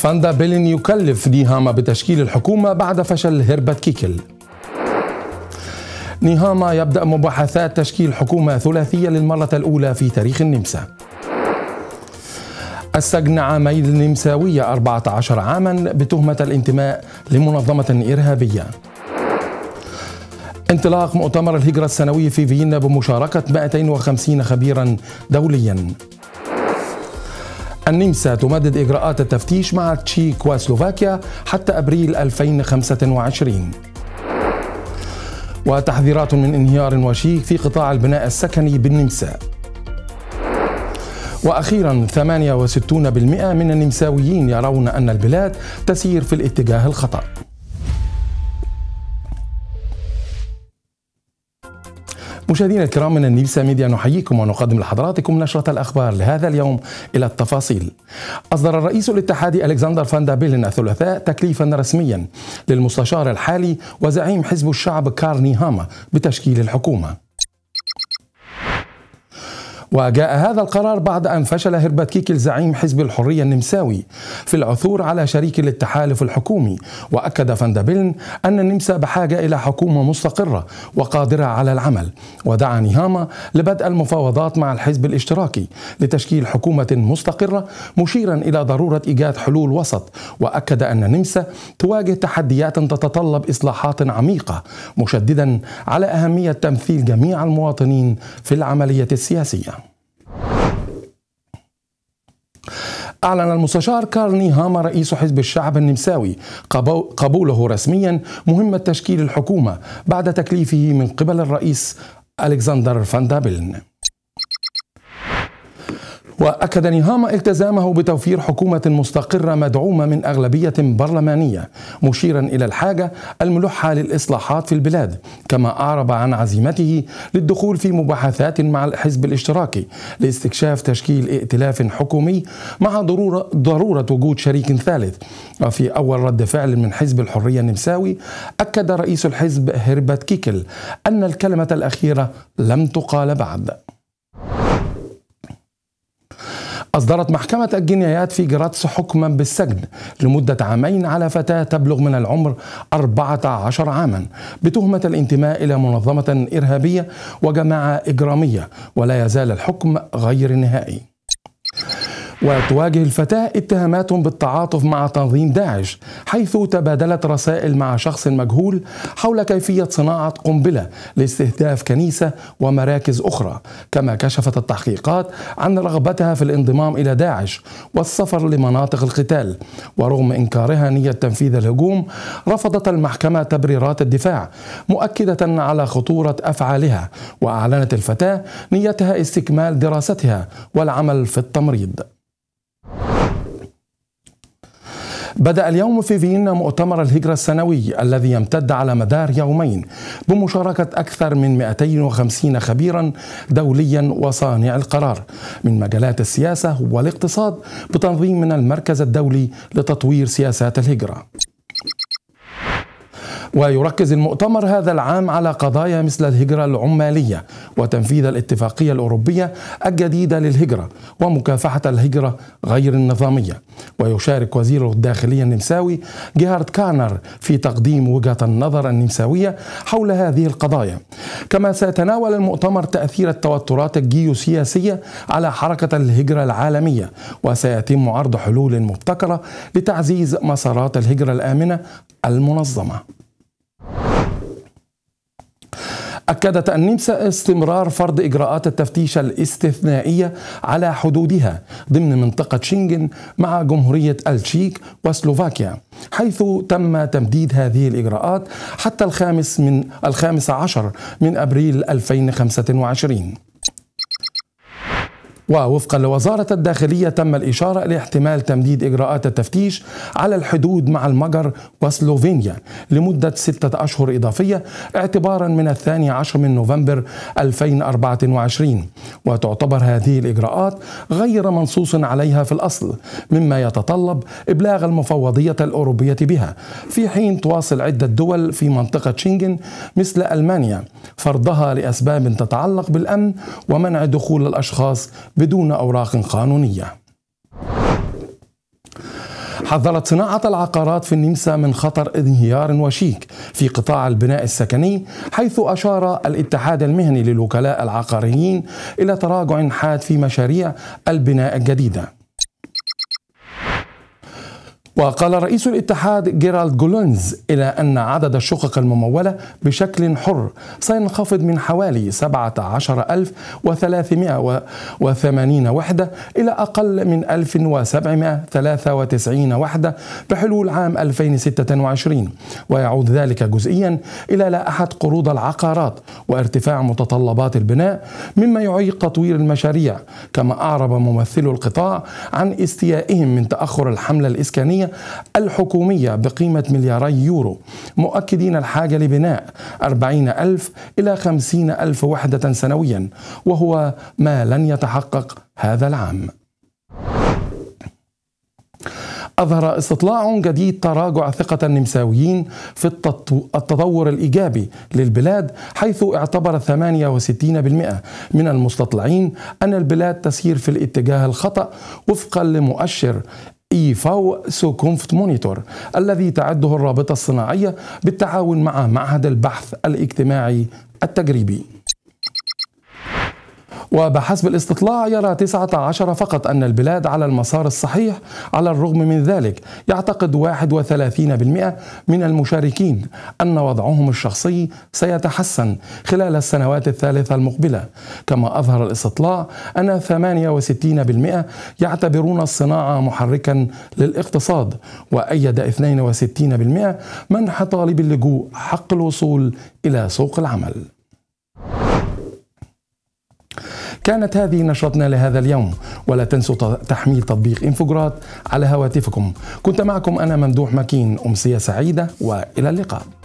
فاندا بيلين يكلف نيهاما بتشكيل الحكومة بعد فشل هربت كيكل نيهاما يبدأ مباحثات تشكيل حكومة ثلاثية للمرة الأولى في تاريخ النمسا السجن عامي النمساوية 14 عاما بتهمة الانتماء لمنظمة إرهابية انطلاق مؤتمر الهجرة السنوي في فيينا بمشاركة 250 خبيرا دوليا النمسا تمدد إجراءات التفتيش مع تشيك وسلوفاكيا حتى أبريل 2025 وتحذيرات من انهيار وشيك في قطاع البناء السكني بالنمسا وأخيرا 68% من النمساويين يرون أن البلاد تسير في الاتجاه الخطأ مشاهدينا الكرام من النيلسا ميديا نحييكم ونقدم لحضراتكم نشرة الأخبار لهذا اليوم إلى التفاصيل أصدر الرئيس الاتحادي ألكسندر فاندا بيلن الثلاثاء تكليفا رسميا للمستشار الحالي وزعيم حزب الشعب كارني هاما بتشكيل الحكومة وجاء هذا القرار بعد أن فشل هربت كيكل زعيم حزب الحرية النمساوي في العثور على شريك للتحالف الحكومي وأكد فاندابيلن أن النمسا بحاجة إلى حكومة مستقرة وقادرة على العمل ودعا نيهاما لبدء المفاوضات مع الحزب الاشتراكي لتشكيل حكومة مستقرة مشيرا إلى ضرورة إيجاد حلول وسط وأكد أن النمسا تواجه تحديات تتطلب إصلاحات عميقة مشددا على أهمية تمثيل جميع المواطنين في العملية السياسية أعلن المستشار كارني هاما رئيس حزب الشعب النمساوي قبوله رسميا مهمة تشكيل الحكومة بعد تكليفه من قبل الرئيس ألكسندر فان دابلن وأكد نهام التزامه بتوفير حكومة مستقرة مدعومة من أغلبية برلمانية مشيرا إلى الحاجة الملحة للإصلاحات في البلاد كما أعرب عن عزيمته للدخول في مباحثات مع الحزب الاشتراكي لاستكشاف تشكيل ائتلاف حكومي مع ضرورة, ضرورة وجود شريك ثالث وفي أول رد فعل من حزب الحرية النمساوي أكد رئيس الحزب هربت كيكل أن الكلمة الأخيرة لم تقال بعد أصدرت محكمة الجنايات في جراتس حكما بالسجن لمدة عامين على فتاة تبلغ من العمر 14 عاما بتهمة الانتماء إلى منظمة إرهابية وجماعة إجرامية ولا يزال الحكم غير نهائي وتواجه الفتاة اتهامات بالتعاطف مع تنظيم داعش حيث تبادلت رسائل مع شخص مجهول حول كيفية صناعة قنبلة لاستهداف كنيسة ومراكز أخرى كما كشفت التحقيقات عن رغبتها في الانضمام إلى داعش والسفر لمناطق القتال ورغم إنكارها نية تنفيذ الهجوم رفضت المحكمة تبريرات الدفاع مؤكدة على خطورة أفعالها وأعلنت الفتاة نيتها استكمال دراستها والعمل في التمريض بدأ اليوم في فيينا مؤتمر الهجرة السنوي الذي يمتد على مدار يومين بمشاركة أكثر من 250 خبيرا دوليا وصانع القرار من مجالات السياسة والاقتصاد بتنظيم من المركز الدولي لتطوير سياسات الهجرة ويركز المؤتمر هذا العام على قضايا مثل الهجرة العمالية وتنفيذ الاتفاقية الأوروبية الجديدة للهجرة ومكافحة الهجرة غير النظامية ويشارك وزير الداخلية النمساوي جيهارد كارنر في تقديم وجهة النظر النمساوية حول هذه القضايا كما سيتناول المؤتمر تأثير التوترات الجيوسياسية على حركة الهجرة العالمية وسيتم عرض حلول مبتكرة لتعزيز مسارات الهجرة الآمنة المنظمة أكدت النمسا استمرار فرض إجراءات التفتيش الاستثنائية على حدودها ضمن منطقة شنغن مع جمهورية التشيك وسلوفاكيا حيث تم تمديد هذه الإجراءات حتى الخامس من الخامس عشر من أبريل 2025 ووفقا لوزارة الداخلية تم الإشارة إلى احتمال تمديد إجراءات التفتيش على الحدود مع المجر وسلوفينيا لمدة ستة أشهر إضافية اعتبارا من الثاني عشر من نوفمبر 2024 وتعتبر هذه الإجراءات غير منصوص عليها في الأصل مما يتطلب إبلاغ المفوضية الأوروبية بها في حين تواصل عدة دول في منطقة شنغن مثل ألمانيا فرضها لأسباب تتعلق بالأمن ومنع دخول الأشخاص بدون أوراق قانونية حذرت صناعة العقارات في النمسا من خطر انهيار وشيك في قطاع البناء السكني حيث أشار الاتحاد المهني للوكلاء العقاريين إلى تراجع حاد في مشاريع البناء الجديدة وقال رئيس الاتحاد جيرالد جولونز إلى أن عدد الشقق الممولة بشكل حر سينخفض من حوالي 17380 وحدة إلى أقل من 1793 وحدة بحلول عام 2026 ويعود ذلك جزئيا إلى لائحة قروض العقارات وارتفاع متطلبات البناء مما يعيق تطوير المشاريع كما أعرب ممثل القطاع عن استيائهم من تأخر الحملة الإسكانية الحكومية بقيمة ملياري يورو مؤكدين الحاجة لبناء 40 ألف إلى 50 ألف وحدة سنويا وهو ما لن يتحقق هذا العام أظهر استطلاع جديد تراجع ثقة النمساويين في التطور الإيجابي للبلاد حيث اعتبر 68% من المستطلعين أن البلاد تسير في الاتجاه الخطأ وفقا لمؤشر اي فاو سو كونفت مونيتور الذي تعده الرابطه الصناعيه بالتعاون مع معهد البحث الاجتماعي التجريبي وبحسب الاستطلاع يرى 19 فقط أن البلاد على المسار الصحيح على الرغم من ذلك يعتقد 31% من المشاركين أن وضعهم الشخصي سيتحسن خلال السنوات الثالثة المقبلة كما أظهر الاستطلاع أن 68% يعتبرون الصناعة محركا للاقتصاد وأيد 62% منح طالب اللجوء حق الوصول إلى سوق العمل كانت هذه نشرتنا لهذا اليوم ولا تنسوا تحميل تطبيق انفجرات على هواتفكم كنت معكم أنا ممدوح مكين أمسية سعيدة وإلى اللقاء